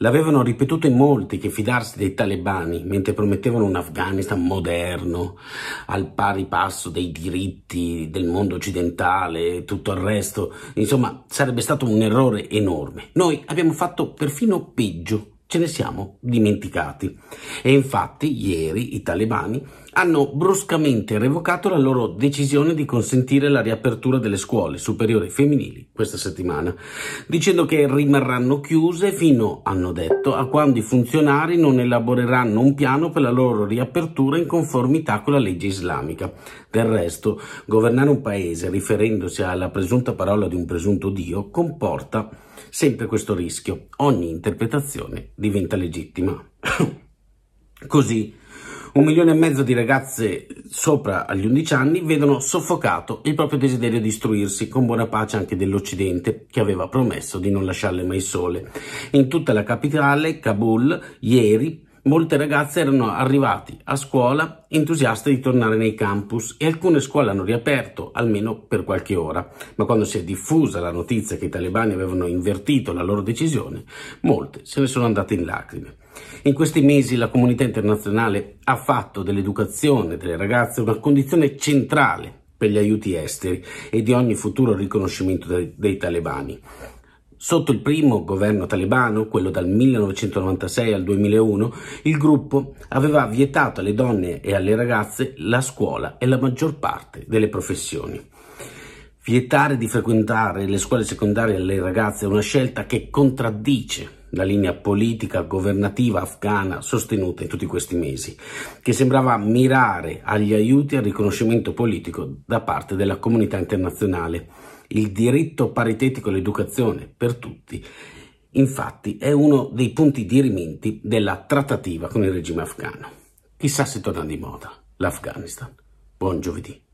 L'avevano ripetuto in molti che fidarsi dei talebani mentre promettevano un Afghanistan moderno, al pari passo dei diritti del mondo occidentale e tutto il resto, insomma, sarebbe stato un errore enorme. Noi abbiamo fatto perfino peggio, ce ne siamo dimenticati. E infatti ieri i talebani hanno bruscamente revocato la loro decisione di consentire la riapertura delle scuole superiori femminili questa settimana, dicendo che rimarranno chiuse fino, hanno detto, a quando i funzionari non elaboreranno un piano per la loro riapertura in conformità con la legge islamica. Del resto, governare un paese riferendosi alla presunta parola di un presunto Dio comporta sempre questo rischio. Ogni interpretazione diventa legittima. Così, un milione e mezzo di ragazze sopra agli 11 anni vedono soffocato il proprio desiderio di istruirsi, con buona pace anche dell'Occidente, che aveva promesso di non lasciarle mai sole. In tutta la capitale, Kabul, ieri Molte ragazze erano arrivate a scuola entusiaste di tornare nei campus e alcune scuole hanno riaperto, almeno per qualche ora, ma quando si è diffusa la notizia che i talebani avevano invertito la loro decisione, molte se ne sono andate in lacrime. In questi mesi la comunità internazionale ha fatto dell'educazione delle ragazze una condizione centrale per gli aiuti esteri e di ogni futuro riconoscimento dei, dei talebani. Sotto il primo governo talebano, quello dal 1996 al 2001, il gruppo aveva vietato alle donne e alle ragazze la scuola e la maggior parte delle professioni. Vietare di frequentare le scuole secondarie alle ragazze è una scelta che contraddice la linea politica governativa afghana sostenuta in tutti questi mesi, che sembrava mirare agli aiuti al riconoscimento politico da parte della comunità internazionale. Il diritto paritetico all'educazione per tutti, infatti, è uno dei punti dirimenti della trattativa con il regime afghano. Chissà se torna di moda l'Afghanistan. Buon giovedì.